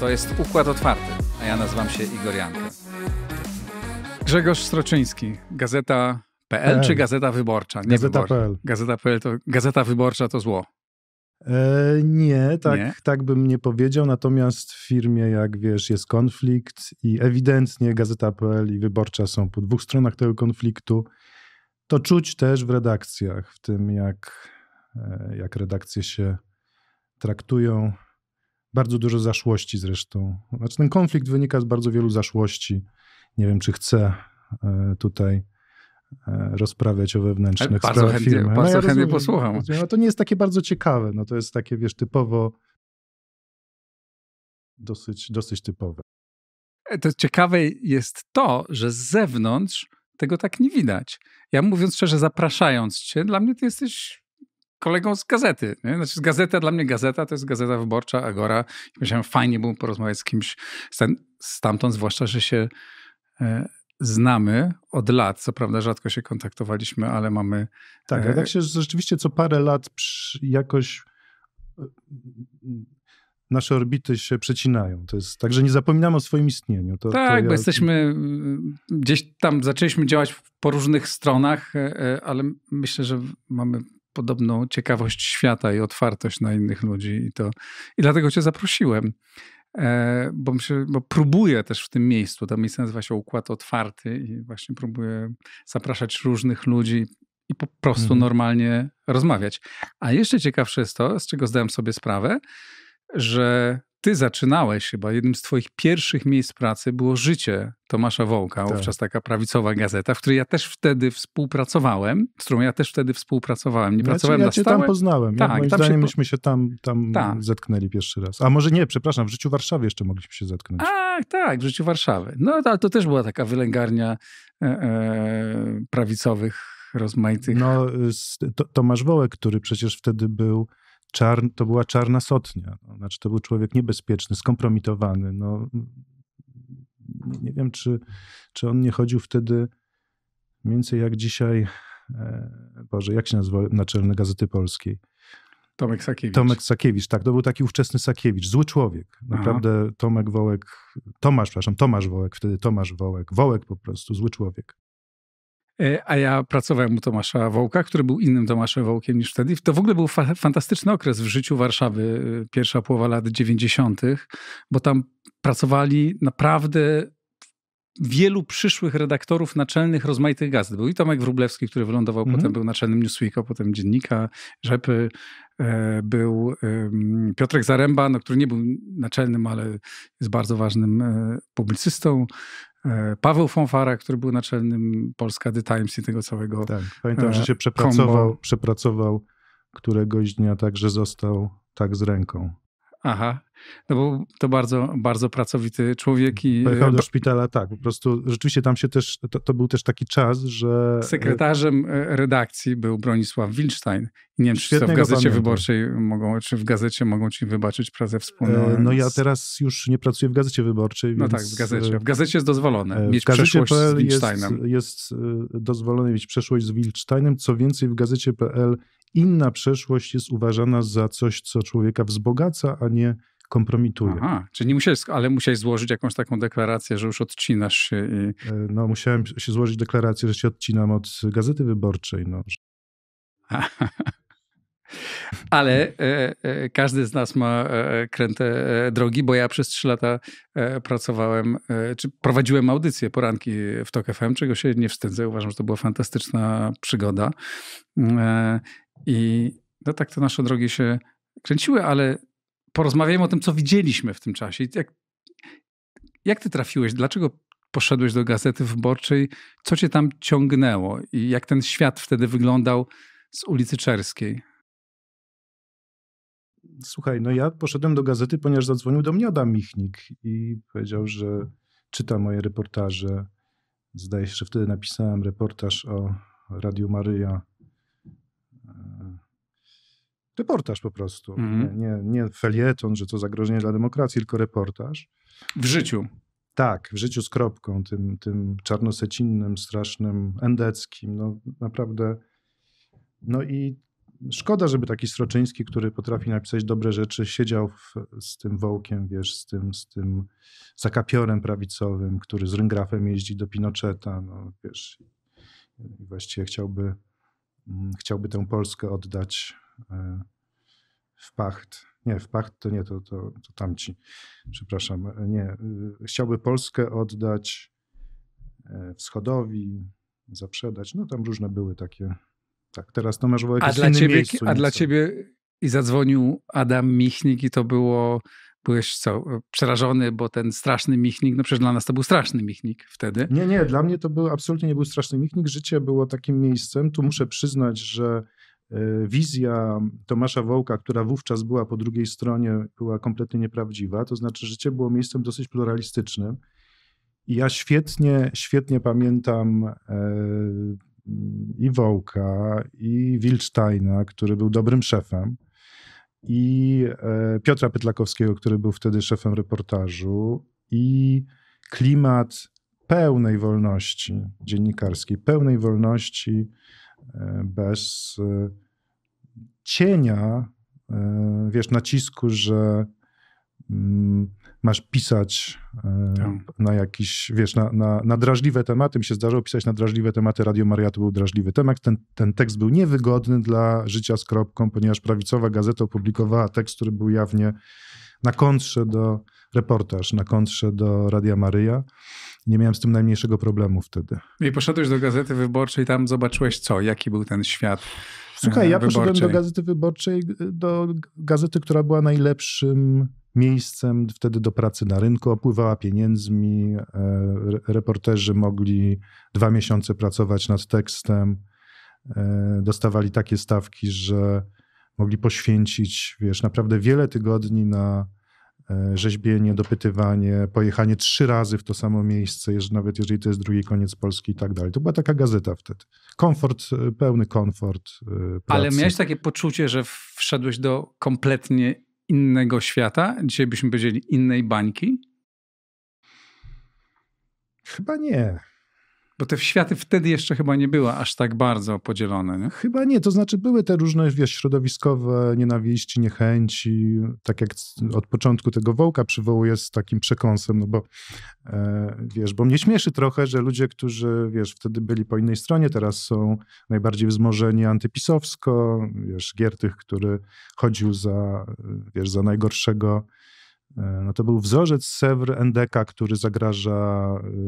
To jest Układ Otwarty, a ja nazywam się Igor Jankę. Grzegorz Stroczyński, Gazeta PL czy Gazeta Wyborcza? Nie Gazeta.pl. Gazeta.pl to Gazeta Wyborcza to zło. E, nie, tak, nie? tak bym nie powiedział. Natomiast w firmie, jak wiesz, jest konflikt i ewidentnie Gazeta.pl i Wyborcza są po dwóch stronach tego konfliktu. To czuć też w redakcjach, w tym jak, e, jak redakcje się traktują, bardzo dużo zaszłości zresztą. Znaczy ten konflikt wynika z bardzo wielu zaszłości. Nie wiem, czy chcę e, tutaj e, rozprawiać o wewnętrznych bardzo sprawach chętnie, firmy. No, bardzo no, ja chętnie rozumiem, posłucham. Znaczy, no to nie jest takie bardzo ciekawe. No to jest takie, wiesz, typowo dosyć, dosyć typowe. E, to ciekawe jest to, że z zewnątrz tego tak nie widać. Ja mówiąc szczerze, zapraszając cię, dla mnie ty jesteś kolegą z gazety. Nie? Znaczy, gazeta dla mnie gazeta to jest gazeta wyborcza, Agora. myślałem, fajnie było porozmawiać z kimś stamtąd, zwłaszcza, że się e, znamy od lat. Co prawda rzadko się kontaktowaliśmy, ale mamy. Tak, e, a tak się rzeczywiście co parę lat jakoś e, nasze orbity się przecinają. To jest tak, że nie zapominamy o swoim istnieniu. To, tak, to ja... bo jesteśmy gdzieś tam, zaczęliśmy działać po różnych stronach, e, ale myślę, że mamy podobną ciekawość świata i otwartość na innych ludzi. I, to, i dlatego cię zaprosiłem, e, bo, myślę, bo próbuję też w tym miejscu, to miejsce nazywa się Układ Otwarty i właśnie próbuję zapraszać różnych ludzi i po prostu mhm. normalnie rozmawiać. A jeszcze ciekawsze jest to, z czego zdałem sobie sprawę, że ty zaczynałeś chyba, jednym z twoich pierwszych miejsc pracy było Życie Tomasza Wołka, tak. wówczas taka prawicowa gazeta, w której ja też wtedy współpracowałem, z którą ja też wtedy współpracowałem. Nie pracowałem ja na cię stałe. tam poznałem. Tak, ja, moim tam zdaniem się... myśmy się tam, tam tak. zetknęli pierwszy raz. A może nie, przepraszam, w Życiu Warszawy jeszcze mogliśmy się zetknąć. A, tak, tak, w Życiu Warszawy. No, ale to też była taka wylęgarnia e, e, prawicowych rozmaitych. No, y, Tomasz Wołek, który przecież wtedy był czar, to była czarna sotnia. No, znaczy, to był człowiek niebezpieczny, skompromitowany. No, nie wiem, czy, czy on nie chodził wtedy mniej więcej jak dzisiaj, bo e, Boże, jak się nazywa naczelny Gazety Polskiej? Tomek Sakiewicz. Tomek Sakiewicz, tak. To był taki ówczesny Sakiewicz. Zły człowiek. Naprawdę Aha. Tomek Wołek, Tomasz, przepraszam, Tomasz Wołek, wtedy Tomasz Wołek. Wołek po prostu, zły człowiek. E, a ja pracowałem u Tomasza Wołka, który był innym Tomaszem Wołkiem niż wtedy. To w ogóle był fa fantastyczny okres w życiu Warszawy, y, pierwsza połowa lat 90., bo tam pracowali naprawdę wielu przyszłych redaktorów naczelnych rozmaitych gazet. Był i Tomek Wrublewski, który wylądował, mm -hmm. potem był naczelnym Newsweeka, potem Dziennika, Rzepy, e, był Piotrek Zaremba, no, który nie był naczelnym, ale jest bardzo ważnym e, publicystą. E, Paweł Fonfara, który był naczelnym Polska The Times i tego całego. Tak, pamiętam, e, że się przepracował, przepracował któregoś dnia także został tak z ręką. Aha, no bo to bardzo, bardzo pracowity człowiek i... Pojechał do szpitala, tak, po prostu rzeczywiście tam się też, to, to był też taki czas, że... E, Sekretarzem e, redakcji był Bronisław Wilczstein. Nie wiem, czy w Gazecie pamiętam. Wyborczej mogą, czy w Gazecie mogą ci wybaczyć pracę wspólną. E, no ja teraz już nie pracuję w Gazecie Wyborczej, No tak, w Gazecie. W Gazecie jest dozwolone mieć przeszłość z Wilczsteinem. Jest, jest dozwolone mieć przeszłość z Wilczsteinem. Co więcej, w Gazecie.pl inna przeszłość jest uważana za coś, co człowieka wzbogaca, a nie kompromituje. Aha, czyli nie musiałeś, ale musiałeś złożyć jakąś taką deklarację, że już odcinasz się. I... E, no, musiałem się złożyć deklarację, że się odcinam od Gazety Wyborczej. No. Ale e, e, każdy z nas ma e, e kręte e, drogi, bo ja przez trzy lata pracowałem, czy prowadziłem audycje poranki w TOK FM, czego się nie wstydzę. Uważam, że to była fantastyczna przygoda. I no tak to nasze drogi się kręciły, ale porozmawiajmy o tym, co widzieliśmy w tym czasie. Jak, jak ty trafiłeś? Dlaczego poszedłeś do Gazety Wyborczej? Co cię tam ciągnęło? I jak ten świat wtedy wyglądał z ulicy Czerskiej? Słuchaj, no ja poszedłem do gazety, ponieważ zadzwonił do mnie Adam Michnik i powiedział, że czyta moje reportaże. Zdaje się, że wtedy napisałem reportaż o Radiu Maryja reportaż po prostu. Mm. Nie, nie felieton, że to zagrożenie dla demokracji, tylko reportaż. W życiu. Tak, w życiu z kropką, tym, tym czarnosecinnym, strasznym, endeckim. No naprawdę. No i szkoda, żeby taki Sroczyński, który potrafi napisać dobre rzeczy, siedział w, z tym wołkiem, wiesz, z tym, z tym zakapiorem prawicowym, który z ryngrafem jeździ do Pinocheta, no wiesz. I właściwie chciałby, mm, chciałby tę Polskę oddać E, w Pacht. Nie, w Pacht to nie, to, to, to tamci. Przepraszam, e, nie. E, chciałby Polskę oddać wschodowi, zaprzedać. No tam różne były takie. Tak, teraz Tomasz masz w jakimś innym ciebie, A dla ciebie i zadzwonił Adam Michnik i to było, byłeś co, przerażony, bo ten straszny Michnik, no przecież dla nas to był straszny Michnik wtedy. Nie, nie, dla mnie to był, absolutnie nie był straszny Michnik. Życie było takim miejscem, tu muszę przyznać, że E, wizja Tomasza Wołka, która wówczas była po drugiej stronie, była kompletnie nieprawdziwa. To znaczy, życie było miejscem dosyć pluralistycznym. I ja świetnie, świetnie pamiętam e, i Wołka, i Wilcztajna, który był dobrym szefem, i e, Piotra Pytlakowskiego, który był wtedy szefem reportażu, i klimat pełnej wolności dziennikarskiej, pełnej wolności E, bez e, cienia, e, wiesz, nacisku, że mm, masz pisać tak. na jakiś, wiesz, na, na, na drażliwe tematy. Mi się zdarzyło pisać na drażliwe tematy. Radio Maria to był drażliwy temat. Ten, ten tekst był niewygodny dla życia z kropką, ponieważ prawicowa gazeta opublikowała tekst, który był jawnie na kontrze do reportaż, na kontrze do Radia Maryja nie miałem z tym najmniejszego problemu wtedy. I poszedłeś do Gazety Wyborczej, tam zobaczyłeś co, jaki był ten świat e, Słuchaj, ja wyborczej. poszedłem do Gazety Wyborczej, e, do gazety, która była najlepszym miejscem wtedy do pracy na rynku, opływała pieniędzmi, e, reporterzy mogli dwa miesiące pracować nad tekstem, dostawali takie stawki, że mogli poświęcić, wiesz, naprawdę wiele tygodni na E, rzeźbienie, dopytywanie, pojechanie trzy razy w to samo miejsce, nawet jeżeli to jest drugi koniec Polski i tak dalej. To była taka gazeta wtedy. Komfort, e, pełny komfort. E, pracy. Ale miałeś takie poczucie, że wszedłeś do kompletnie innego świata? Dzisiaj byśmy powiedzieli innej bańki? Chyba nie. Bo te światy wtedy jeszcze chyba nie były aż tak bardzo podzielone. Nie? Chyba nie, to znaczy były te różne wiesz, środowiskowe nienawiści, niechęci, tak jak od początku tego Wołka przywołuje z takim przekąsem, no bo e, wiesz, bo mnie śmieszy trochę, że ludzie, którzy wiesz, wtedy byli po innej stronie, teraz są najbardziej wzmożeni antypisowsko, wiesz, Giertych, który chodził za, wiesz, za najgorszego E, no to był wzorzec Sewr Endeka, który zagraża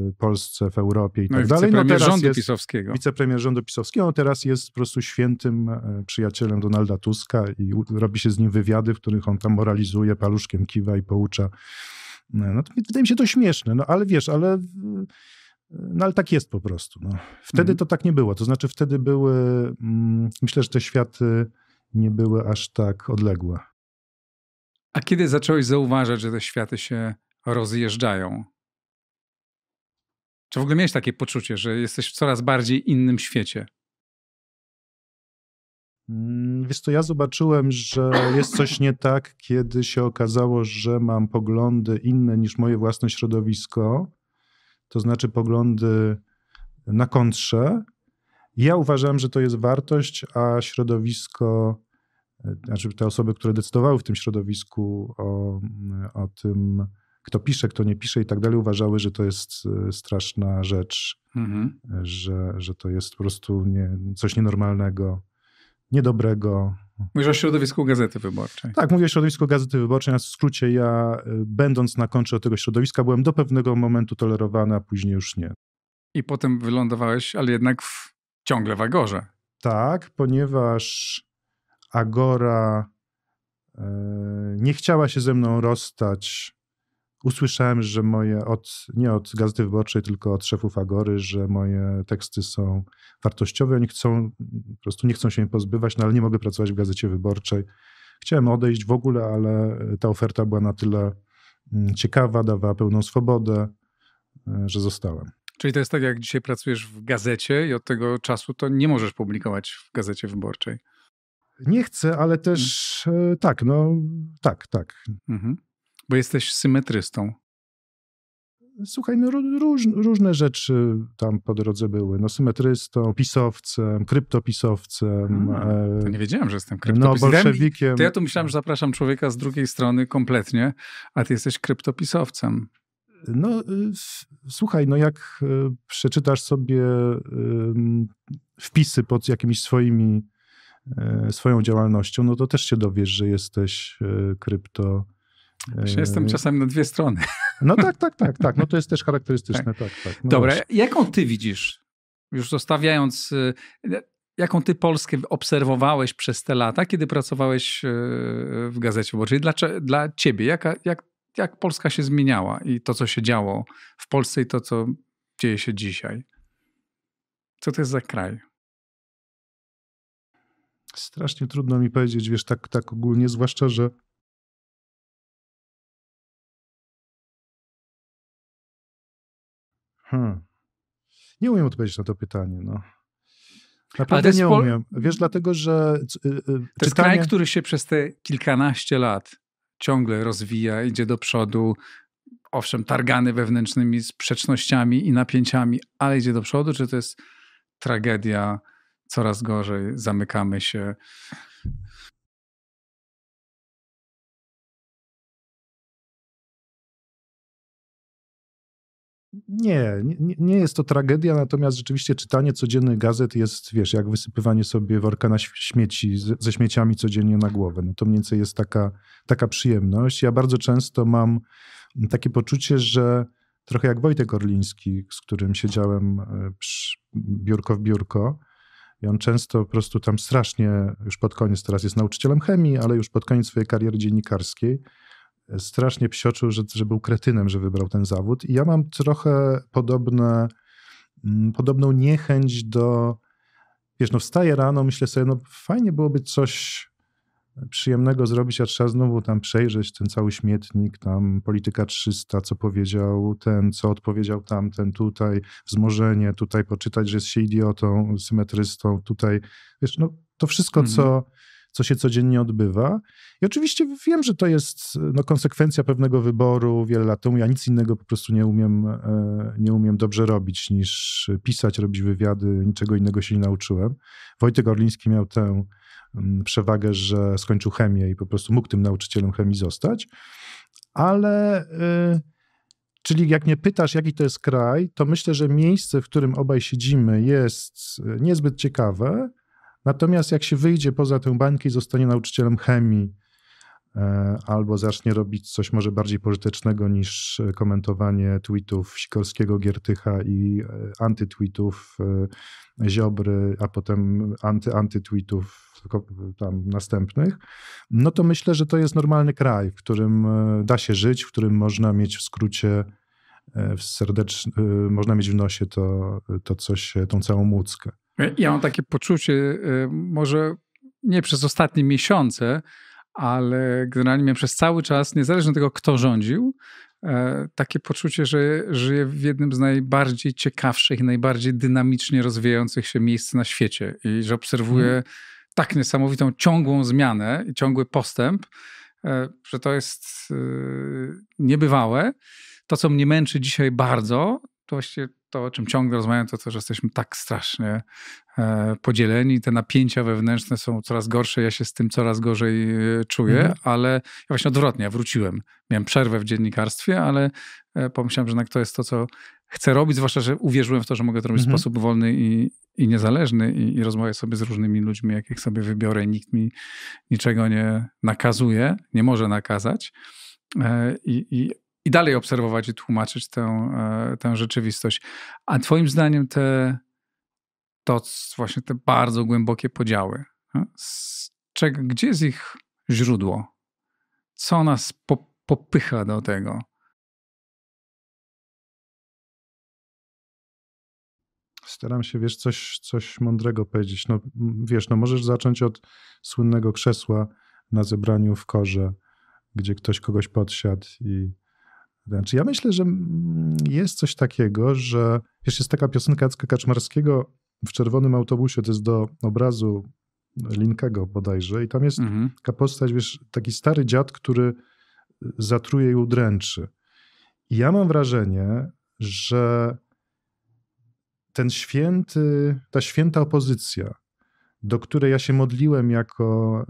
y, Polsce w Europie i no tak i dalej. No wicepremier no rządu jest, pisowskiego. Wicepremier rządu pisowskiego. Teraz jest po prostu świętym e, przyjacielem Donalda Tuska i robi się z nim wywiady, w których on tam moralizuje, paluszkiem kiwa i poucza. E, no to wydaje mi się to śmieszne, no ale wiesz, ale... No ale tak jest po prostu. No. Wtedy mhm. to tak nie było. To znaczy wtedy były... Mm, myślę, że te światy nie były aż tak odległe. A kiedy zacząłeś zauważać, że te światy się rozjeżdżają? Czy w ogóle miałeś takie poczucie, że jesteś w coraz bardziej innym świecie? Mm, wiesz co, ja zobaczyłem, że jest coś nie tak, kiedy się okazało, że mam poglądy inne niż moje własne środowisko, to znaczy poglądy na kontrze. Ja uważałem, że to jest wartość, a środowisko znaczy te osoby, które decydowały w tym środowisku o, o tym, kto pisze, kto nie pisze i tak dalej, uważały, że to jest e, straszna rzecz, mhm. że, że to jest po prostu nie, coś nienormalnego, niedobrego. Mówisz o środowisku Gazety Wyborczej. Tak, mówię o środowisku Gazety Wyborczej. W skrócie ja, e, będąc na końcu tego środowiska, byłem do pewnego momentu tolerowany, a później już nie. I potem wylądowałeś, ale jednak w, ciągle w Agorze. Tak, ponieważ Agora e, nie chciała się ze mną rozstać. Usłyszałem, że moje, od, nie od Gazety Wyborczej, tylko od szefów Agory, że moje teksty są wartościowe. Oni chcą, po prostu nie chcą się jej pozbywać, no ale nie mogę pracować w Gazecie Wyborczej. Chciałem odejść w ogóle, ale ta oferta była na tyle mm, ciekawa, dawała pełną swobodę, e, że zostałem. Czyli to jest tak, jak dzisiaj pracujesz w gazecie i od tego czasu to nie możesz publikować w Gazecie Wyborczej. Nie chcę, ale mhm. też e, tak, no tak, tak. Mhm. Bo jesteś symetrystą. Słuchaj, no róż, różne rzeczy tam po drodze były. No symetrystą, pisowcem, kryptopisowcem. Hmm, to nie wiedziałem, że jestem kryptopisowcem. No bolszewikiem. To ja tu myślałem, że zapraszam człowieka z drugiej strony kompletnie, a ty jesteś kryptopisowcem. No e, słuchaj, no jak przeczytasz sobie wpisy pod jakimiś swoimi E, swoją działalnością, no to też się dowiesz, że jesteś e, krypto. E, jestem czasem na dwie strony. No tak, tak, tak, tak. No to jest też charakterystyczne, tak, tak. tak. No Dobra, właśnie. jaką ty widzisz, już zostawiając, jaką ty Polskę obserwowałeś przez te lata, kiedy pracowałeś w Gazecie Wyborczej? Dla, dla ciebie, jaka, jak, jak Polska się zmieniała i to, co się działo w Polsce i to, co dzieje się dzisiaj? Co to jest za kraj? Strasznie trudno mi powiedzieć, wiesz, tak, tak ogólnie, zwłaszcza, że Hmm. Nie umiem odpowiedzieć na to pytanie. No. Naprawdę nie umiem. Wiesz, dlatego, że. Yy, yy, to czytanie... jest kraj, który się przez te kilkanaście lat ciągle rozwija, idzie do przodu. Owszem, targany wewnętrznymi sprzecznościami i napięciami, ale idzie do przodu. Czy to jest tragedia? coraz gorzej, zamykamy się. Nie, nie, nie jest to tragedia, natomiast rzeczywiście czytanie codziennych gazet jest, wiesz, jak wysypywanie sobie worka na śmieci, ze śmieciami codziennie na głowę. No to mniej więcej jest taka, taka przyjemność. Ja bardzo często mam takie poczucie, że trochę jak Wojtek Orliński, z którym siedziałem e, biurko w biurko, i on często po prostu tam strasznie, już pod koniec, teraz jest nauczycielem chemii, ale już pod koniec swojej kariery dziennikarskiej, e, strasznie psioczył, że, że był kretynem, że wybrał ten zawód. I ja mam trochę podobne, mm, podobną niechęć do. Wiesz, no wstaję rano, myślę sobie, no fajnie byłoby coś przyjemnego zrobić, a trzeba znowu tam przejrzeć ten cały śmietnik, tam polityka 300, co powiedział ten, co odpowiedział tamten, tutaj wzmożenie, tutaj poczytać, że jest się idiotą, symetrystą, tutaj, wiesz, no to wszystko, mhm. co, co się codziennie odbywa. I oczywiście wiem, że to jest no, konsekwencja pewnego wyboru wiele lat temu. Ja nic innego po prostu nie umiem, e, nie umiem dobrze robić niż pisać, robić wywiady, niczego innego się nie nauczyłem. Wojtek Orliński miał tę Mm, przewagę, że skończył chemię i po prostu mógł tym nauczycielem chemii zostać, ale y, czyli jak mnie pytasz, jaki to jest kraj, to myślę, że miejsce, w którym obaj siedzimy, jest y, niezbyt ciekawe. Natomiast jak się wyjdzie poza tę bańkę i zostanie nauczycielem chemii, E, albo zacznie robić coś może bardziej pożytecznego niż e, komentowanie tweetów Sikorskiego, Giertycha i e, antytweetów Ziobry, a potem anty-antytweetów tam następnych, no to myślę, że to jest normalny kraj, w którym da się żyć, w którym można mieć w skrócie w serdeczny, można mieć w nosie to, to coś, tą całą łódzkę. Ja mam takie poczucie, może nie przez ostatnie miesiące, ale generalnie miałem przez cały czas, niezależnie od tego, kto rządził, e, takie poczucie, że żyję w jednym z najbardziej ciekawszych, najbardziej dynamicznie rozwijających się miejsc na świecie i że obserwuję hmm. tak niesamowitą ciągłą zmianę i ciągły postęp, e, że to jest e, niebywałe. To, co mnie męczy dzisiaj bardzo, to właściwie to, o czym ciągle rozmawiam, to to, że jesteśmy tak strasznie E, podzieleni, te napięcia wewnętrzne są coraz gorsze, ja się z tym coraz gorzej e, czuję, mhm. ale ja właśnie odwrotnie, ja wróciłem. Miałem przerwę w dziennikarstwie, ale e, pomyślałem, że jednak to jest to, co chcę robić, zwłaszcza, że uwierzyłem w to, że mogę to robić mhm. w sposób wolny i, i niezależny i, i rozmawiać sobie z różnymi ludźmi, jakich sobie wybiorę. Nikt mi niczego nie nakazuje, nie może nakazać. I, i, i dalej obserwować i tłumaczyć tę, tę rzeczywistość. A Twoim zdaniem te to właśnie te bardzo głębokie podziały. Hm? gdzie jest ich źródło? Co nas popycha do tego? Staram się, wiesz, coś, coś mądrego powiedzieć. No, wiesz, no możesz zacząć od słynnego krzesła na zebraniu w korze, gdzie ktoś kogoś podsiadł i znaczy, ja myślę, że mm, jest coś takiego, że wiesz, jest taka piosenka Jacka Kaczmarskiego, w czerwonym autobusie, to jest do obrazu Linkego bodajże i tam jest mhm. taka postać, wiesz, taki stary dziad, który zatruje i udręczy. I ja mam wrażenie, że ten święty, ta święta opozycja, do której ja się modliłem jako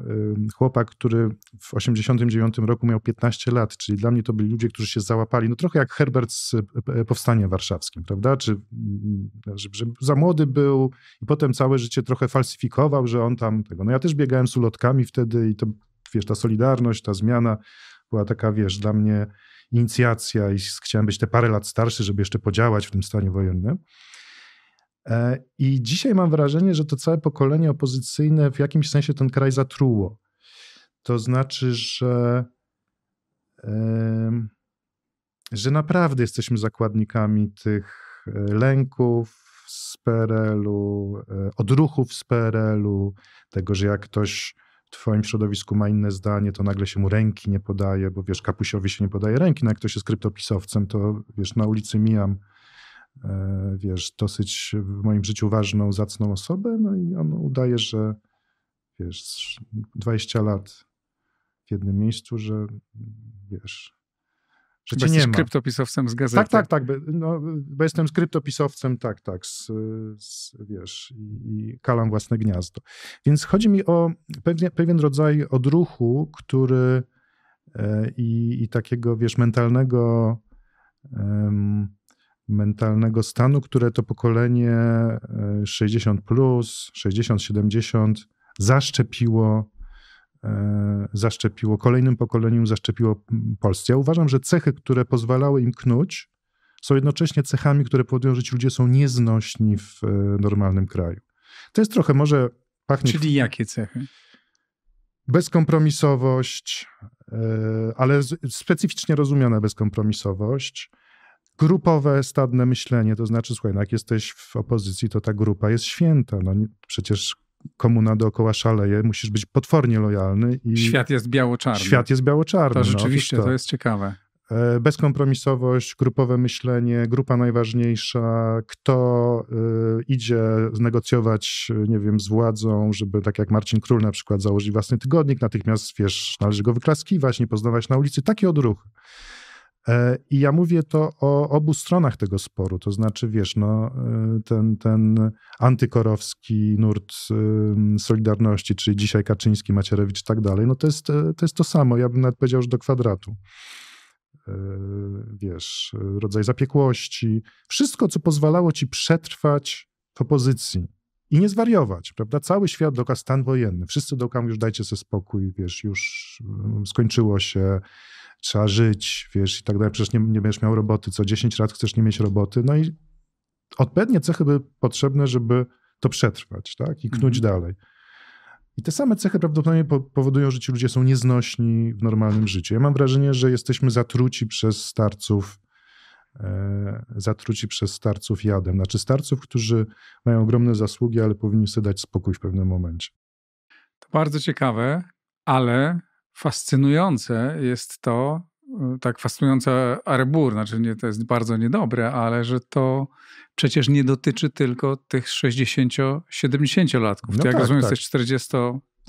chłopak, który w 1989 roku miał 15 lat, czyli dla mnie to byli ludzie, którzy się załapali, no trochę jak Herbert z e, e, e, Powstania Warszawskim, prawda, czy mm, że, że za młody był i potem całe życie trochę falsyfikował, że on tam tego, no ja też biegałem z ulotkami wtedy i to, wiesz, ta solidarność, ta zmiana była taka, wiesz, dla mnie inicjacja i chciałem być te parę lat starszy, żeby jeszcze podziałać w tym stanie wojennym. E, I dzisiaj mam wrażenie, że to całe pokolenie opozycyjne w jakimś sensie ten kraj zatruło. To znaczy, że, że naprawdę jesteśmy zakładnikami tych e, lęków z PRL-u, e, odruchów z PRL-u, tego, że jak ktoś w twoim środowisku ma inne zdanie, to nagle się mu ręki nie podaje, bo wiesz, kapusiowi się nie podaje ręki, no jak ktoś jest kryptopisowcem, to wiesz, na ulicy mijam E, wiesz, dosyć w moim życiu ważną, zacną osobę, no i on udaje, że wiesz, 20 lat w jednym miejscu, że wiesz, że cię nie ma. kryptopisowcem z gazety. Tak, tak, tak, no, bo jestem z kryptopisowcem, tak, tak, z, z, wiesz, i kalam własne gniazdo. Więc chodzi mi o pewien, pewien rodzaj odruchu, który e, i, i takiego, wiesz, mentalnego mentalnego stanu, które to pokolenie 60, e, plus, 60, 70 zaszczepiło, e, zaszczepiło kolejnym pokoleniom, zaszczepiło Polsce. Ja uważam, że cechy, które pozwalały im knuć, są jednocześnie cechami, które powodują, że ci ludzie są nieznośni w e, normalnym kraju. To jest trochę może pachnie. Czyli jakie cechy? Bezkompromisowość, ale specyficznie rozumiana bezkompromisowość, grupowe, stadne myślenie. To znaczy, słuchaj, no jak jesteś w opozycji, to ta grupa jest święta. No, nie, przecież komuna dookoła szaleje, musisz być potwornie lojalny. I świat jest biało-czarny. Świat jest biało-czarny. To no, rzeczywiście, no, to. to. jest ciekawe. E, bezkompromisowość, grupowe myślenie, grupa najważniejsza, kto y, idzie znegocjować, nie wiem, z władzą, żeby tak jak Marcin Król na przykład założył własny tygodnik, natychmiast, wiesz, należy go wyklaskiwać, nie poznawać na ulicy, takie odruchy. E, I ja mówię to o obu stronach tego sporu, to znaczy, wiesz, no, e, ten, ten antykorowski nurt Solidarności, czyli dzisiaj Kaczyński, Macierewicz i tak dalej, no to jest, e, to jest to samo, ja bym nawet powiedział, że do kwadratu. Wiesz, rodzaj zapiekłości, wszystko, co pozwalało ci przetrwać w opozycji i nie zwariować, prawda? Cały świat doka stan wojenny, wszyscy dokam już dajcie sobie spokój, wiesz, już skończyło się trzeba żyć, wiesz, i tak dalej. Przecież nie, nie będziesz miał roboty. Co 10 lat chcesz nie mieć roboty. No i odpowiednie cechy były potrzebne, żeby to przetrwać, tak? I knuć mhm. dalej. I te same cechy prawdopodobnie powodują, że ci ludzie są nieznośni w normalnym życiu. Ja mam wrażenie, że jesteśmy zatruci przez starców, e, zatruci przez starców jadem. Znaczy starców, którzy mają ogromne zasługi, ale powinni sobie dać spokój w pewnym momencie. To bardzo ciekawe, ale fascynujące jest to, e, tak fascynujące Arbur, znaczy nie, to jest bardzo niedobre, ale że to przecież nie dotyczy tylko tych 60-70-latków. No Ty, tak, jak rozumiem, tak. jesteś 40 coś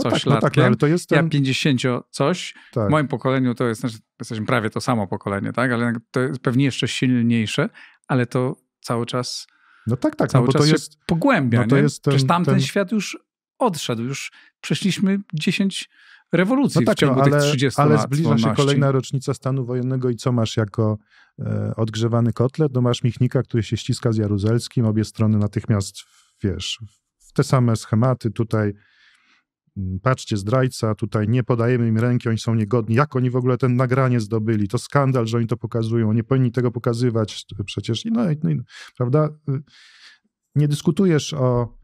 no tak, no latkiem, tak, no tak, ale to jestem... ja 50 coś. Tak. W moim pokoleniu to jest, znaczy jesteśmy prawie to samo pokolenie, tak? ale to jest pewnie jeszcze silniejsze, ale to cały czas no tak, tak, no cały no bo czas to jest, się pogłębia. No to jest ten, Przecież tamten ten... świat już odszedł, już przeszliśmy 10 rewolucji no tak, w ciągu no, ale, tych 30 ale lat. Ale zbliża się kolejna rocznica stanu wojennego i co masz jako e, odgrzewany kotlet? No masz Michnika, który się ściska z Jaruzelskim, obie strony natychmiast, wiesz, w te same schematy tutaj mm, patrzcie, zdrajca, tutaj nie podajemy im ręki, oni są niegodni. Jak oni w ogóle ten nagranie zdobyli? To skandal, że oni to pokazują, nie powinni tego pokazywać przecież. No, no, prawda? Y, nie dyskutujesz o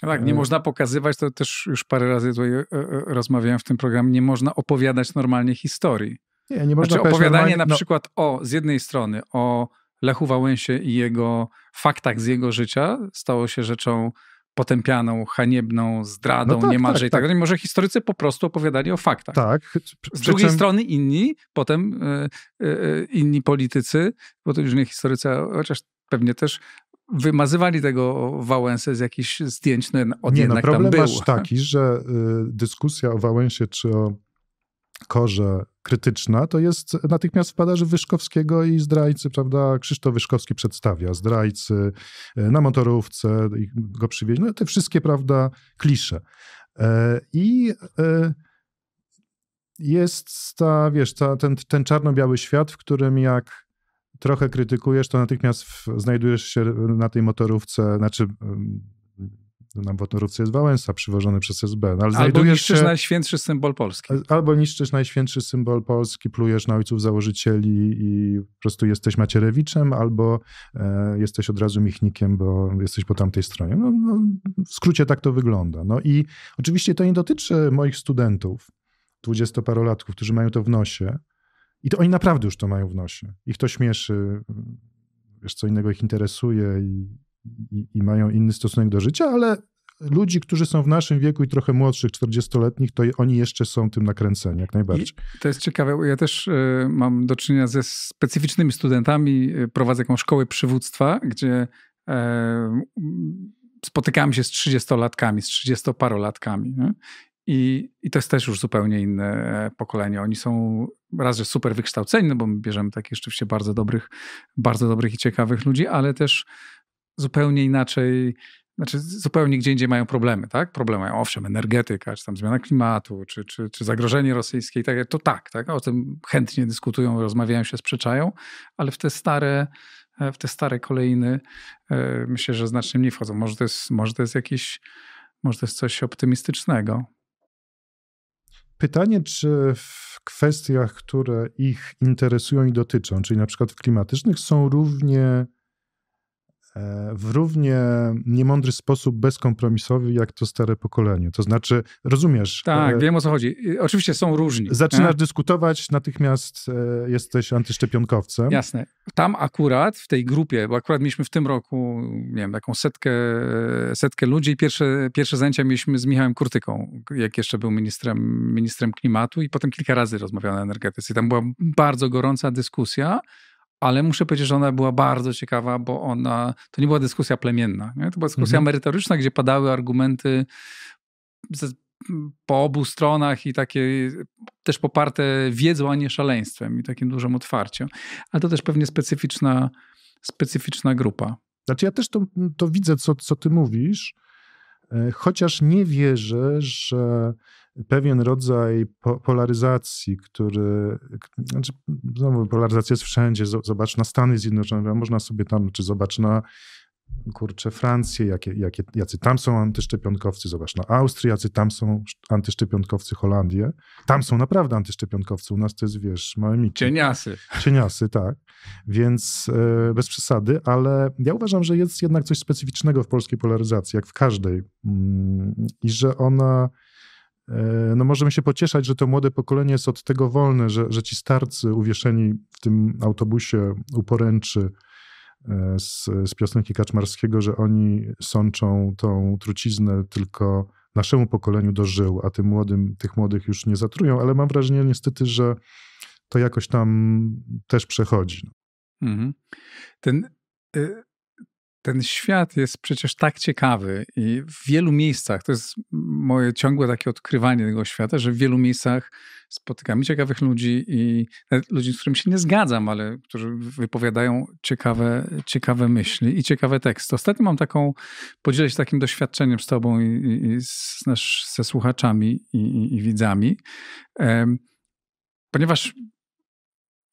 tak, nie yy. można pokazywać, to też już parę razy tutaj e, e, rozmawiałem w tym programie, nie można opowiadać normalnie historii. Nie, nie można znaczy, opowiadanie normalnie... na no. przykład o, z jednej strony, o Lechu Wałęsie i jego faktach z jego życia stało się rzeczą potępianą, haniebną, zdradą no tak, niemalże tak, i tak, tak. dalej. Może historycy po prostu opowiadali o faktach. Tak. Z drugiej czym... strony inni, potem y, y, inni politycy, bo to już nie historycy, chociaż pewnie też wymazywali tego Wałęsę z jakichś zdjęć, no, on Nie, no jednak no, problem tam był. masz taki, że y, dyskusja o Wałęsie czy o korze krytyczna, to jest natychmiast wpada, że Wyszkowskiego i zdrajcy, prawda, Krzysztof Wyszkowski przedstawia, zdrajcy y, na motorówce, go przywieźli, no te wszystkie, prawda, klisze. E, I e, jest ta, wiesz, ta, ten, ten czarno-biały świat, w którym jak trochę krytykujesz, to natychmiast w, znajdujesz się na tej motorówce, znaczy na motorówce jest Wałęsa przywożony przez SB. No, ale albo niszczysz się, najświętszy symbol Polski. Albo niszczysz najświętszy symbol Polski, plujesz na ojców założycieli i po prostu jesteś Macierewiczem, albo e, jesteś od razu Michnikiem, bo jesteś po tamtej stronie. No, no, w skrócie tak to wygląda. No i oczywiście to nie dotyczy moich studentów, dwudziestoparolatków, którzy mają to w nosie, i to oni naprawdę już to mają w nosie. Ich to śmieszy, mm, wiesz, co innego ich interesuje i, i, i mają inny stosunek do życia, ale ludzi, którzy są w naszym wieku i trochę młodszych, 40-letnich, to oni jeszcze są tym nakręceni, jak najbardziej. I to jest ciekawe. Ja też e, mam do czynienia ze specyficznymi studentami. E, prowadzę jakąś szkołę przywództwa, gdzie y, spotykałem się z 30-latkami, z 30-parolatkami. I, I to jest też już zupełnie inne e, pokolenie. Oni są raz, że super wykształceni, no bo my bierzemy takich rzeczywiście bardzo dobrych, bardzo dobrych i ciekawych ludzi, ale też zupełnie inaczej, znaczy zupełnie gdzie indziej mają problemy, tak? Problemy mają owszem energetyka, czy tam zmiana klimatu, czy, czy, czy zagrożenie rosyjskie i tak To tak, tak? O tym chętnie dyskutują, rozmawiają się, sprzeczają, ale w te stare e, w te stare kolejny e, myślę, że znacznie mniej wchodzą. Może to jest, może to jest jakiś, może to jest coś optymistycznego. Pytanie, czy w kwestiach, które ich interesują i dotyczą, czyli na przykład w klimatycznych, są równie E, w równie niemądry sposób, bezkompromisowy, jak to stare pokolenie. To znaczy, rozumiesz... Tak, e, wiem o co chodzi. Oczywiście są różni. Zaczynasz dyskutować, natychmiast e, jesteś antyszczepionkowcem. Jasne. Tam akurat, w tej grupie, bo akurat mieliśmy w tym roku, nie wiem, taką setkę, setkę ludzi. Pierwsze, pierwsze zajęcia mieliśmy z Michałem Kurtyką, jak jeszcze był ministrem, ministrem klimatu i potem kilka razy rozmawiano o energetyce. Tam była bardzo gorąca dyskusja, ale muszę powiedzieć, że ona była bardzo ciekawa, bo ona, to nie była dyskusja plemienna, nie? to była dyskusja mhm. merytoryczna, gdzie padały argumenty po obu stronach i takie też poparte wiedzą, a nie szaleństwem i takim dużym otwarciem. Ale to też pewnie specyficzna, specyficzna grupa. Znaczy ja też to, to widzę, co, co ty mówisz, E, chociaż nie wierzę, że pewien rodzaj po polaryzacji, który. Znaczy, znowu, polaryzacja jest wszędzie. Zobacz na Stany Zjednoczone, można sobie tam, czy zobacz na kurczę, Francję, jakie, jakie, jacy tam są antyszczepionkowcy, zobacz, na Austrii, jacy tam są antyszczepionkowcy, Holandię. Tam są naprawdę antyszczepionkowcy, u nas to jest, wiesz, małe miki. Cieniasy. Cieniasy, tak. Więc e, bez przesady, ale ja uważam, że jest jednak coś specyficznego w polskiej polaryzacji, jak w każdej. Mm, I że ona... E, no możemy się pocieszać, że to młode pokolenie jest od tego wolne, że, że ci starcy uwieszeni w tym autobusie u poręczy z, z piosenki Kaczmarskiego, że oni sączą tą truciznę tylko naszemu pokoleniu do żył, a tym młodym, tych młodych już nie zatrują, ale mam wrażenie niestety, że to jakoś tam też przechodzi. No. Mhm. Ten y, ten świat jest przecież tak ciekawy i w wielu miejscach, to jest moje ciągłe takie odkrywanie tego świata, że w wielu miejscach spotykam ciekawych ludzi i ludzi, z którymi się nie zgadzam, ale którzy wypowiadają ciekawe, ciekawe myśli i ciekawe teksty. Ostatnio mam taką, podzielę się takim doświadczeniem z tobą i, i z, nasz, ze słuchaczami i, i, i widzami, ponieważ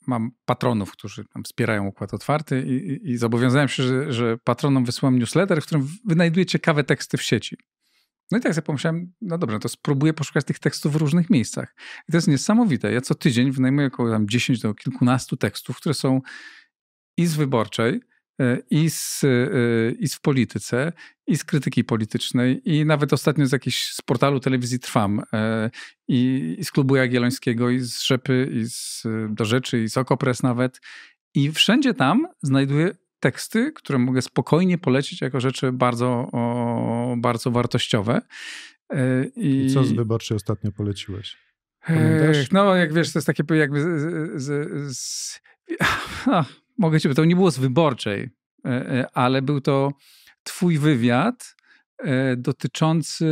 mam patronów, którzy wspierają Układ Otwarty i, i, i zobowiązałem się, że, że, patronom wysyłam newsletter, w którym wynajduję ciekawe teksty w sieci. No i tak sobie pomyślałem, no dobrze, no to spróbuję poszukać tych tekstów w różnych miejscach. I to jest niesamowite. Ja co tydzień wynajmuję około tam 10 do kilkunastu tekstów, które są i z wyborczej, i z, e, i z w polityce, i z krytyki politycznej, i nawet ostatnio z jakiejś z portalu telewizji Trwam, e, i, i z klubu Jagiellońskiego, i z Rzepy, i z e, Do Rzeczy, i z Okopres nawet. I wszędzie tam znajduję teksty, które mogę spokojnie polecić jako rzeczy bardzo, o, bardzo wartościowe. I... I co z wyborczej ostatnio poleciłeś? Pamiętasz? No, jak wiesz, to jest takie jakby z, z, z... No, mogę cię, to nie było z wyborczej, e, e, ale był to twój wywiad e, dotyczący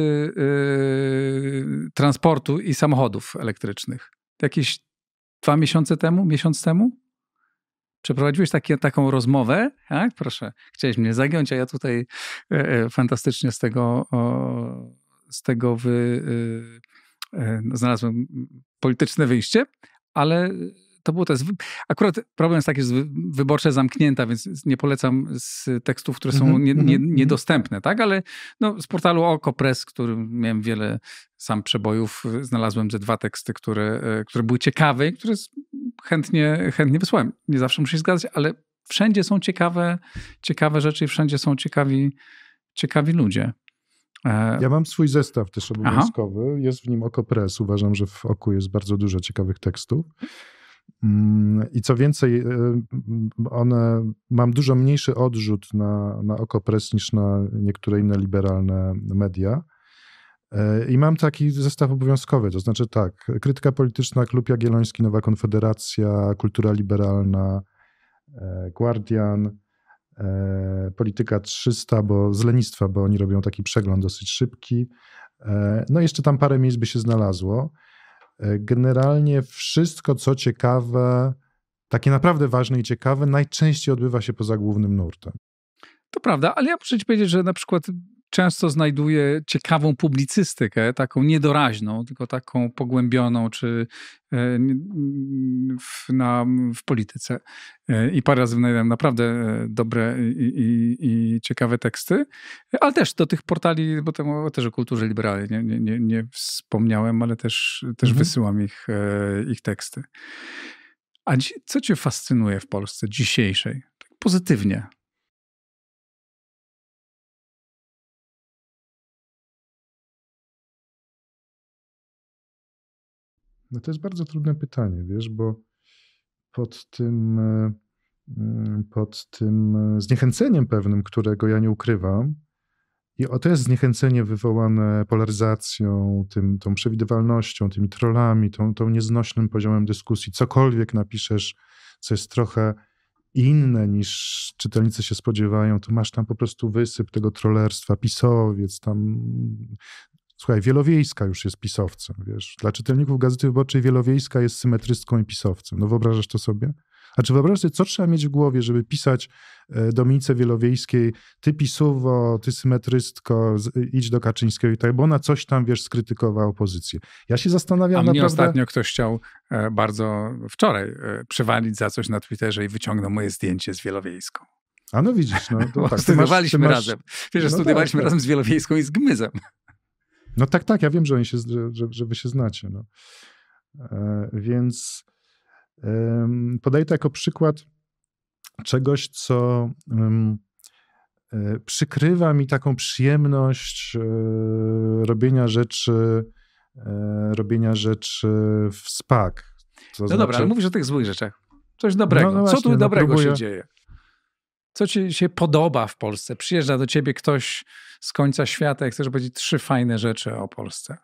transportu i samochodów elektrycznych. Jakieś dwa miesiące temu, miesiąc temu? Przeprowadziłeś taką rozmowę, tak? Proszę, chciałeś mnie zagiąć, a ja tutaj fantastycznie z tego, z tego wy, no, znalazłem polityczne wyjście, ale to było to. Jest, akurat problem jest taki, że wyborcze zamknięta, więc nie polecam z tekstów, które są mhm, nie, mhm, nie, mhm. niedostępne, tak? Ale no, z portalu OkoPress, którym miałem wiele sam przebojów, y, znalazłem ze dwa teksty, które, e, które były ciekawe i które chętnie, chętnie wysłałem. Nie zawsze muszę się zgadzać, ale wszędzie są ciekawe, ciekawe rzeczy i wszędzie są ciekawi, ciekawi ludzie. E, ja mam swój zestaw też obowiązkowy. Aha. Jest w nim OkoPress. Uważam, że w Oku jest bardzo dużo ciekawych tekstów. Mm, I co więcej, y, y, one mam dużo mniejszy odrzut na, na oko pres niż na niektóre inne liberalne media. Y, I mam taki zestaw obowiązkowy, to znaczy tak, krytyka polityczna, Klub Jagielloński, Nowa Konfederacja, Kultura Liberalna, Guardian, Polityka 300, bo z lenistwa, bo oni robią taki przegląd dosyć szybki. No i jeszcze tam parę miejsc by się znalazło. E, generalnie wszystko, co ciekawe, takie naprawdę ważne i ciekawe, najczęściej odbywa się poza głównym nurtem. To prawda, ale ja muszę ci powiedzieć, że na przykład często znajduje ciekawą publicystykę, taką niedoraźną, tylko taką pogłębioną czy e, w, na, w polityce. E, I parę razy wynajdę naprawdę e, dobre i, i, i, ciekawe teksty, ale też do tych portali, bo temu też o kulturze liberalnej nie, nie, nie, nie wspomniałem, ale też, też mhm. wysyłam ich, ich teksty. A co cię fascynuje w Polsce dzisiejszej? Tak pozytywnie. No to jest bardzo trudne pytanie, wiesz, bo pod tym, e, mm, pod tym e, zniechęceniem pewnym, którego ja nie ukrywam, i oto to jest zniechęcenie wywołane polaryzacją, tym, tą przewidywalnością, tymi trollami, tą, tą nieznośnym poziomem dyskusji. Cokolwiek napiszesz, co jest trochę inne niż czytelnicy się spodziewają, to masz tam po prostu wysyp tego trollerstwa, pisowiec, tam Słuchaj, Wielowiejska już jest pisowcem, wiesz. Dla czytelników Gazety Wyborczej Wielowiejska jest symetrystką i pisowcem. No wyobrażasz to sobie? A czy wyobrażasz sobie, co trzeba mieć w głowie, żeby pisać e, Dominice Wielowiejskiej, ty pisuwo, ty symetrystko, idź do Kaczyńskiego i tak, bo ona coś tam, wiesz, skrytykowała opozycję. Ja się zastanawiam A naprawdę... ostatnio ktoś chciał e, bardzo wczoraj e, przywalić za coś na Twitterze i wyciągnął moje zdjęcie z Wielowiejską. A no widzisz, no to tak. Studiowaliśmy masz, masz... razem. Wiesz, no studiowaliśmy tak, tak, razem z Wielowiejską i z Gmyzem. No tak, tak, ja wiem, że, oni się, że, że wy się znacie. No. E, więc podaję to jako przykład czegoś, co e, przykrywa mi taką przyjemność e, robienia rzeczy, robienia rzeczy w SPAK. no znaczy, dobra, ale mówisz o tych złych rzeczach. Coś dobrego. No, no właśnie, co tu no, dobrego próbuję, się dzieje? co ci się podoba w Polsce? Przyjeżdża do ciebie ktoś z końca świata i chcesz powiedzieć trzy fajne rzeczy o Polsce.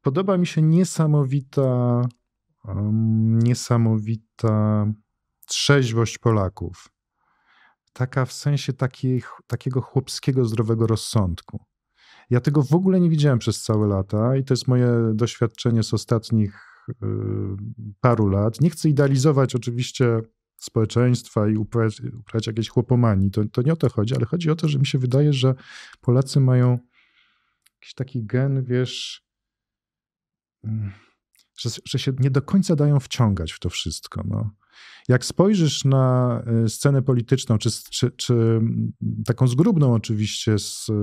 Podoba mi się niesamowita, um, niesamowita trzeźwość Polaków. Taka w sensie takiego chłopskiego, zdrowego rozsądku. Ja tego w ogóle nie widziałem przez całe lata i to jest moje doświadczenie z ostatnich y, paru lat. Nie chcę idealizować oczywiście społeczeństwa i uprać, uprać jakiejś chłopomanii. To, to nie o to chodzi, ale chodzi o to, że mi się wydaje, że Polacy mają jakiś taki gen, wiesz, mm, że, że się nie do końca dają wciągać w to wszystko. No. Jak spojrzysz na e, scenę polityczną, czy, czy, czy taką zgrubną oczywiście z e,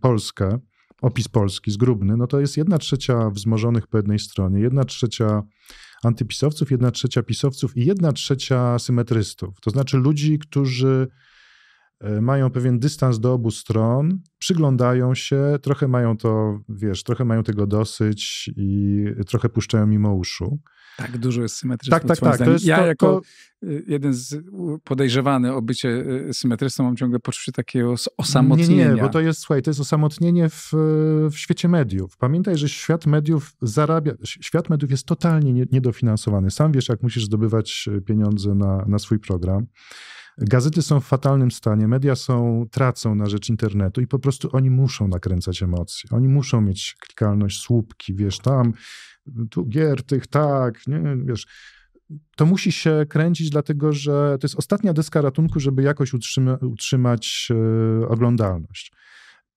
Polskę, opis Polski zgrubny, no to jest jedna trzecia wzmożonych po jednej stronie, jedna trzecia antypisowców, jedna trzecia pisowców i jedna trzecia symetrystów. To znaczy ludzi, którzy e, mają pewien dystans do obu stron, przyglądają się, trochę mają to, wiesz, trochę mają tego dosyć i trochę puszczają mimo uszu tak dużo jest symetrystów. Tak, tak, tak. To jest ja to, jako to... Y, jeden z podejrzewany o bycie y, symetrystą mam ciągle poczucie takiego osamotnienia. Nie, nie, bo to jest, słuchaj, to jest osamotnienie w, y, w świecie mediów. Pamiętaj, że świat mediów zarabia, świat mediów jest totalnie niedofinansowany. Sam wiesz, jak musisz zdobywać pieniądze na, na swój program. Gazety są w fatalnym stanie, media są tracą na rzecz internetu i po prostu oni muszą nakręcać emocje. Oni muszą mieć klikalność, słupki, wiesz, tam, tu gier tych, tak, nie, wiesz to musi się kręcić, dlatego że to jest ostatnia deska ratunku, żeby jakoś utrzyma, utrzymać yy, oglądalność.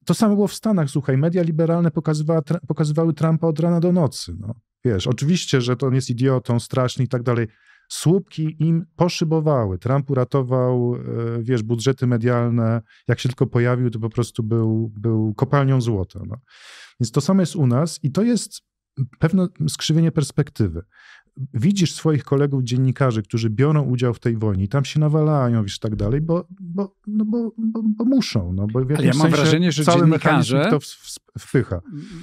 To samo było w Stanach, słuchaj, media liberalne pokazywa, pokazywały Trumpa od rana do nocy. No. Wiesz, oczywiście, że to on jest idiotą, straszny i tak dalej, słupki im poszybowały. Trump uratował, e, wiesz, budżety medialne. Jak się tylko pojawił, to po prostu był, był kopalnią złota. No. Więc to samo jest u nas i to jest pewne skrzywienie perspektywy. Widzisz swoich kolegów dziennikarzy, którzy biorą udział w tej wojnie, tam się nawalają, wiesz, tak dalej, bo, bo, no bo, bo, bo muszą. No, bo w Ale ja mam wrażenie, że dziennikarze... To wpycha.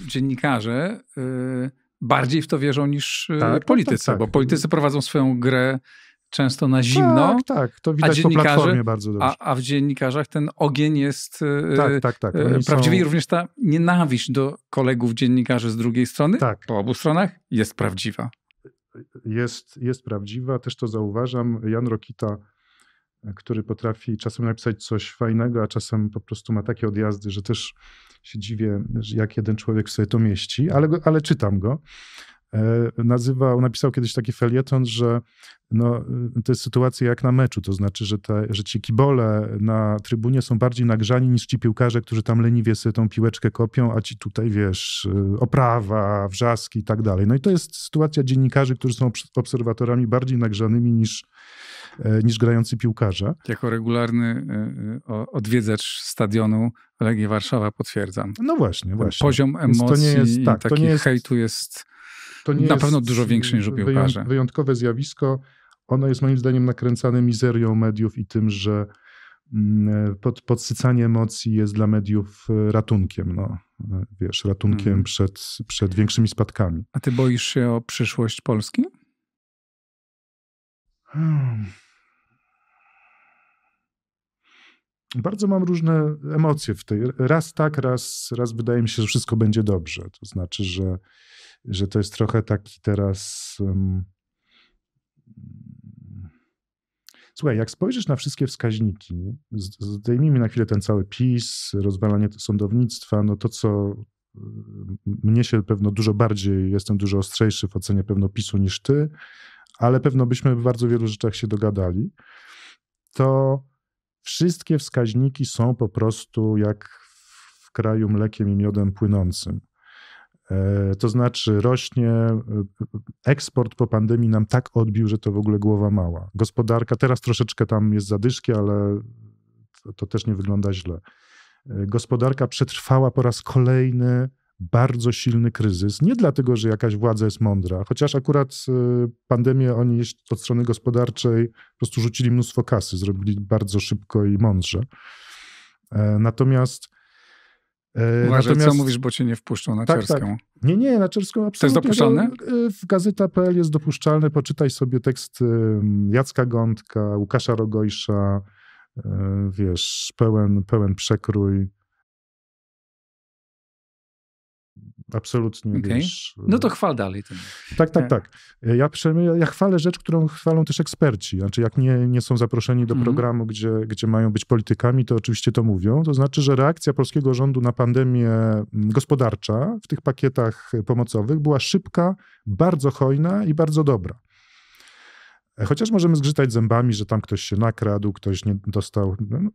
Dziennikarze... Yy bardziej w to wierzą niż e, tak, tak, politycy, tak, tak, bo politycy prowadzą swoją grę często na tak, zimno. Tak, tak. To widać po platformie bardzo dobrze. A, a, w dziennikarzach ten ogień jest e, tak, tak, tak. E, prawdziwy są... i również ta nienawiść do kolegów dziennikarzy z drugiej strony, tak. po obu stronach, jest prawdziwa. Jest, jest prawdziwa, też to zauważam. Jan Rokita który potrafi czasem napisać coś fajnego, a czasem po prostu ma takie odjazdy, że też się dziwię, jak jeden człowiek sobie to mieści, ale, ale czytam go. E, nazywał, napisał kiedyś taki felieton, że no, y, to jest sytuacja jak na meczu, to znaczy, że, te, że ci kibole na trybunie są bardziej nagrzani niż ci piłkarze, którzy tam leniwie sobie tą piłeczkę kopią, a ci tutaj, wiesz, y, oprawa, wrzaski i tak dalej. No i to jest sytuacja dziennikarzy, którzy są obserwatorami bardziej nagrzanymi niż E, niż grający piłkarze. Jako regularny e, e, odwiedzacz stadionu Legii Warszawa potwierdzam. No właśnie, właśnie. Poziom emocji to nie jest, tak, i taki jest, hejtu jest to nie na jest pewno dużo większy niż u piłkarza. Wyjątkowe zjawisko. Ono jest moim zdaniem nakręcane mizerią mediów i tym, że mm, pod, podsycanie emocji jest dla mediów ratunkiem, no, wiesz, ratunkiem mhm. przed, przed większymi spadkami. A ty boisz się o przyszłość Polski? Hmm. Bardzo mam różne emocje w tej. Raz tak, raz, raz wydaje mi się, że wszystko będzie dobrze. To znaczy, że, że to jest trochę taki teraz. Um... Słuchaj, jak spojrzysz na wszystkie wskaźniki, zdejmijmy na chwilę ten cały PiS, rozwalanie sądownictwa, no to co mnie się pewno dużo bardziej, jestem dużo ostrzejszy w ocenie pewno PiSu niż ty, ale pewno byśmy w bardzo wielu rzeczach się dogadali, to wszystkie wskaźniki są po prostu jak w kraju mlekiem i miodem płynącym. E, to znaczy, rośnie e, eksport po pandemii nam tak odbił, że to w ogóle głowa mała. Gospodarka teraz troszeczkę tam jest zadyszki, ale to, to też nie wygląda źle. E, gospodarka przetrwała po raz kolejny bardzo silny kryzys. Nie dlatego, że jakaś władza jest mądra, chociaż akurat y, pandemię oni od strony gospodarczej po prostu rzucili mnóstwo kasy, zrobili bardzo szybko i mądrze. E, natomiast. E, Uważaj, Natomiast... co mówisz, bo cię nie wpuszczą na tak, Czerską. Tak. Nie, nie, na Czerską absolutnie. To jest dopuszczalne? Y, w gazeta.pl jest dopuszczalne. Poczytaj sobie tekst y, Jacka Gądka, Łukasza Rogojsza, wiesz, pełen, pełen przekrój Absolutnie, okay. wiesz. No to chwal dalej. Ten. Tak, tak, tak. tak. Ja, ja chwalę rzecz, którą chwalą też eksperci. Znaczy, jak nie, nie są zaproszeni do mm programu, gdzie, gdzie mają być politykami, to oczywiście to mówią. To znaczy, że reakcja polskiego rządu na pandemię mm, gospodarcza w tych pakietach pomocowych była szybka, bardzo hojna i bardzo dobra. E, chociaż możemy zgrzytać zębami, że tam ktoś się nakradł, ktoś nie dostał. No, no,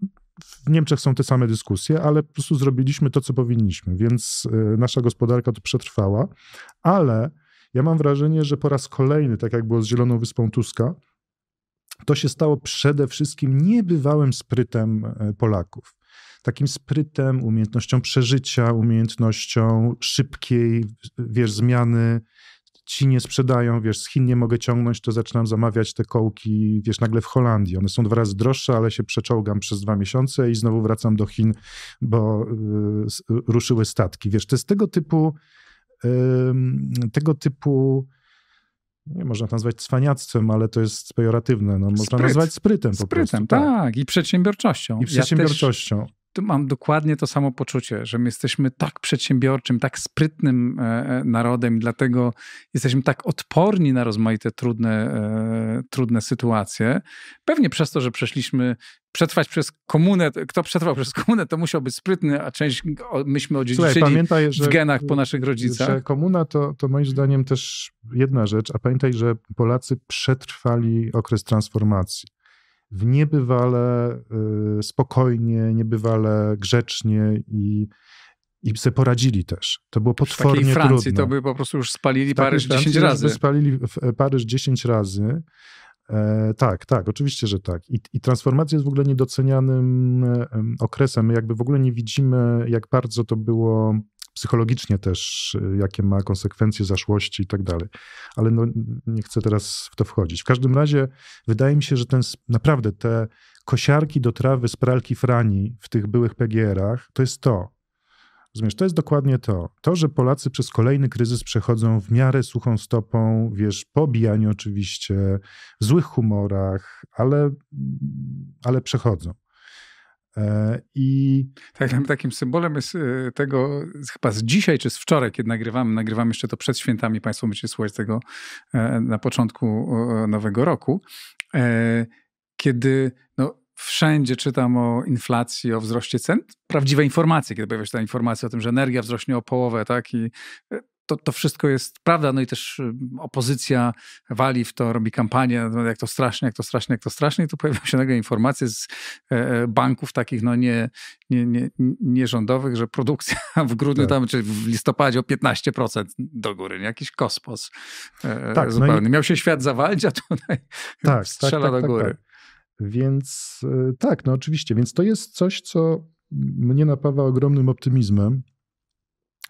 w Niemczech są te same dyskusje, ale po prostu zrobiliśmy to, co powinniśmy, więc e, nasza gospodarka to przetrwała. Ale ja mam wrażenie, że po raz kolejny, tak jak było z Zieloną Wyspą Tuska, to się stało przede wszystkim niebywałym sprytem e, Polaków. Takim sprytem, umiejętnością przeżycia, umiejętnością szybkiej, wiesz, zmiany ci nie sprzedają, wiesz, z Chin nie mogę ciągnąć, to zaczynam zamawiać te kołki, wiesz, nagle w Holandii. One są dwa razy droższe, ale się przeczołgam przez dwa miesiące i znowu wracam do Chin, bo y, ruszyły statki. Wiesz, to jest tego typu, y, tego typu nie można to nazwać cwaniactwem, ale to jest pejoratywne. No, Spryt. można nazwać sprytem po sprytem, prostu. tak. tak I przedsiębiorczością. I przedsiębiorczością. Ja też mam dokładnie to samo poczucie, że my jesteśmy tak przedsiębiorczym, tak sprytnym e, e, narodem, i dlatego jesteśmy tak odporni na rozmaite trudne, e, trudne sytuacje. Pewnie przez to, że przeszliśmy przetrwać przez komunę, kto przetrwał przez komunę, to musiał być sprytny, a część myśmy odziedziczyli Słuchaj, pamiętaj, że, w genach po naszych rodzicach. Że komuna to, to moim zdaniem też jedna rzecz, a pamiętaj, że Polacy przetrwali okres transformacji w niebywale y, spokojnie, niebywale grzecznie i, i sobie poradzili też. To było potwornie trudne. W Francji trudne. to by po prostu już spalili Paryż Francji 10 razy. By spalili e, Paryż 10 razy. E, tak, tak, oczywiście, że tak. I, I, transformacja jest w ogóle niedocenianym okresem. My jakby w ogóle nie widzimy, jak bardzo to było psychologicznie też, y, jakie ma konsekwencje, zaszłości i tak dalej. Ale no, nie chcę teraz w to wchodzić. W każdym razie wydaje mi się, że ten, naprawdę te kosiarki do trawy z pralki frani w tych byłych PGR-ach, to jest to. Rozumiesz, to jest dokładnie to. To, że Polacy przez kolejny kryzys przechodzą w miarę suchą stopą, wiesz, pobijani oczywiście, w złych humorach, ale, mm, ale przechodzą. E, I takim, takim symbolem jest e, tego, chyba z dzisiaj czy z wczoraj, kiedy nagrywamy, nagrywamy jeszcze to przed świętami, Państwo będziecie słuchać tego e, na początku nowego roku, kiedy no, wszędzie czytam o inflacji, o wzroście cen. Prawdziwe informacje, kiedy pojawia się ta informacja o tym, że energia wzrośnie o połowę, tak? I to, to wszystko jest prawda. No i też y, opozycja wali w to, robi kampanię, no jak to strasznie, jak to strasznie, jak to strasznie. I tu pojawiają się nagle informacje z e, e, banków takich no nie, nie, nie, nierządowych, że produkcja w grudniu tak. tam, czy w listopadzie o 15% do góry. Jakiś kosmos e, tak, zupełnie No i... Miał się świat zawalić, a tutaj tak, tak strzela tak, do tak, góry. Tak. Więc tak, no oczywiście. Więc to jest coś, co mnie napawa ogromnym optymizmem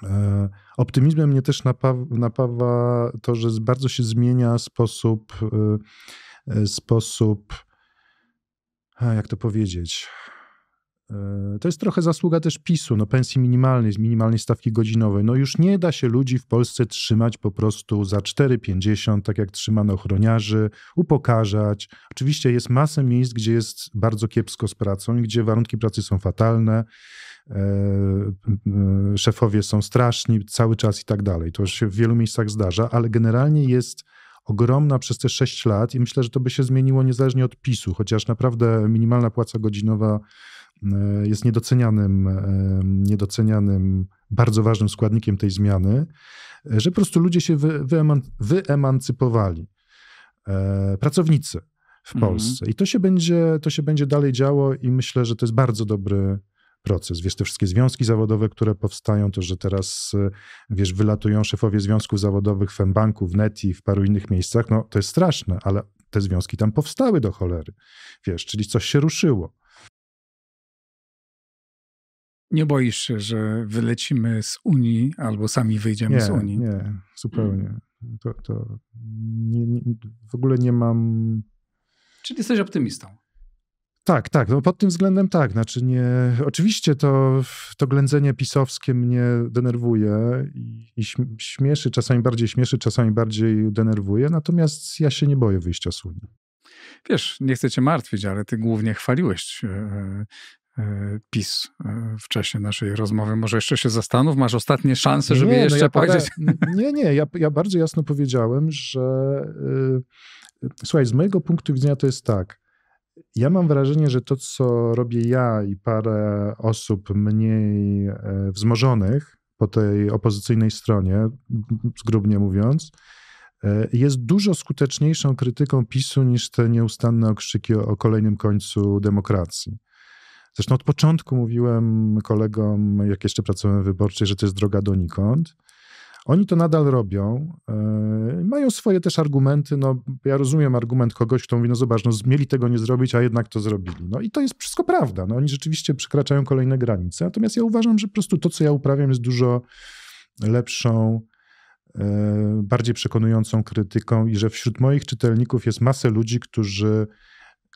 E, optymizmem mnie też napawa, to, że bardzo się zmienia sposób, e, e, sposób, jak to powiedzieć, E, to jest trochę zasługa też PiSu, no pensji minimalnej, minimalnej stawki godzinowej. No już nie da się ludzi w Polsce trzymać po prostu za 4,50, tak jak trzymano ochroniarzy, upokarzać. Oczywiście jest masę miejsc, gdzie jest bardzo kiepsko z pracą i gdzie warunki pracy są fatalne, e, e, szefowie są straszni cały czas i tak dalej. To się w wielu miejscach zdarza, ale generalnie jest ogromna przez te 6 lat i myślę, że to by się zmieniło niezależnie od PiSu, chociaż naprawdę minimalna płaca godzinowa E, jest niedocenianym, e, niedocenianym, bardzo ważnym składnikiem tej zmiany, e, że po prostu ludzie się wy, wyeman, wyemancypowali. Pracownicy w mhm. Polsce. Mhm. I to się, będzie, to się będzie dalej działo i myślę, że to jest bardzo dobry, proces. Wiesz, te wszystkie związki zawodowe, które powstają, to że teraz, wiesz, wylatują szefowie związków zawodowych w Fembanku, banku w NETI, w paru innych miejscach, no to jest straszne, ale te związki tam powstały do cholery, wiesz, czyli coś się ruszyło. Nie boisz się, że wylecimy z Unii albo sami wyjdziemy nie, z Unii? Nie, zupełnie. Mm. To, to nie, nie, w ogóle nie mam. Czyli jesteś optymistą? Tak, tak. No pod tym względem tak. Znaczy nie, oczywiście to, to ględzenie pisowskie mnie denerwuje i, i śmieszy, czasami bardziej śmieszy, czasami bardziej denerwuje. Natomiast ja się nie boję wyjścia z Unii. Wiesz, nie chcę cię martwić, ale ty głównie chwaliłeś e, E, PiS e, w czasie naszej rozmowy. Może jeszcze się zastanów, masz ostatnie szanse, żeby nie, jeszcze no ja powiedzieć. nie, nie, ja, ja bardzo jasno powiedziałem, że e, słuchaj, z mojego punktu widzenia to jest tak. Ja mam wrażenie, że to, co robię ja i parę osób mniej wzmożonych po tej opozycyjnej stronie, zgrubnie mówiąc, jest dużo skuteczniejszą krytyką PiSu niż te nieustanne okrzyki o kolejnym końcu demokracji. Zresztą od początku mówiłem kolegom, jak jeszcze pracowałem w wyborczej, że to jest droga donikąd. Oni to nadal robią. Yy, mają swoje też argumenty. No, ja rozumiem argument kogoś, kto mówi, no zobacz, no, mieli tego nie zrobić, a jednak to zrobili. No i to jest wszystko prawda. No, oni rzeczywiście przekraczają kolejne granice. Natomiast ja uważam, że po prostu to, co ja uprawiam, jest dużo lepszą, yy, bardziej przekonującą krytyką i że wśród moich czytelników jest masę ludzi, którzy,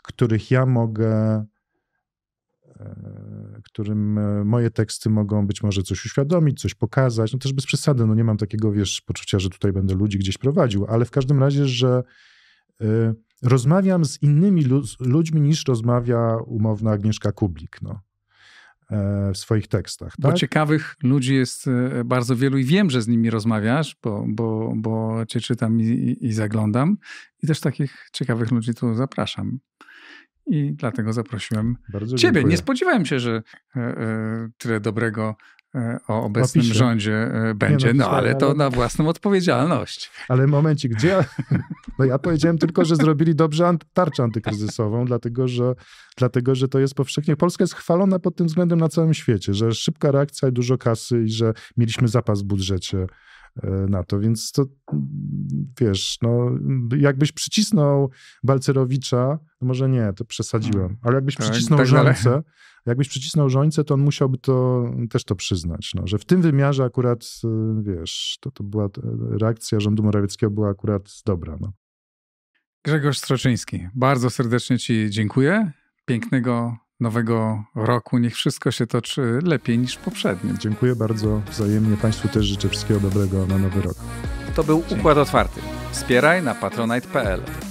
których ja mogę E, którym e, moje teksty mogą być może coś uświadomić, coś pokazać. No też bez przesady, no nie mam takiego, wiesz, poczucia, że tutaj będę ludzi gdzieś prowadził, ale w każdym razie, że e, rozmawiam z innymi ludźmi niż rozmawia umowna Agnieszka Kublik, no. W swoich tekstach. Tak? Bo ciekawych ludzi jest bardzo wielu i wiem, że z nimi rozmawiasz, bo, bo, bo cię czytam i, i zaglądam. I też takich ciekawych ludzi tu zapraszam i dlatego zaprosiłem Bardzo Ciebie. Dziękuję. Nie spodziewałem się, że e, e, tyle dobrego e, o obecnym Opisie. rządzie e, będzie, no, ale to na własną odpowiedzialność. Ale momencik, gdzie? No ja powiedziałem tylko, że zrobili dobrze an tarczę antykryzysową, dlatego że, dlatego że to jest powszechnie. Polska jest chwalona pod tym względem na całym świecie, że szybka reakcja i dużo kasy i że mieliśmy zapas w budżecie na to, więc to wiesz, no jakbyś przycisnął Balcerowicza, no może nie, to przesadziłem, mm. ale jakbyś tak, przycisnął tak Żońce, jakbyś przycisnął Żońce, to on musiałby to, też to przyznać, no, że w tym wymiarze akurat, y, wiesz, to, to była y, reakcja rządu Morawieckiego była akurat dobra, no. Grzegorz Stroczyński, bardzo serdecznie Ci dziękuję. Pięknego nowego roku. Niech wszystko się toczy lepiej niż poprzednio. Dziękuję bardzo wzajemnie. Państwu też życzę wszystkiego dobrego na nowy rok. To był Dzięki. Układ Otwarty. Wspieraj na patronite.pl.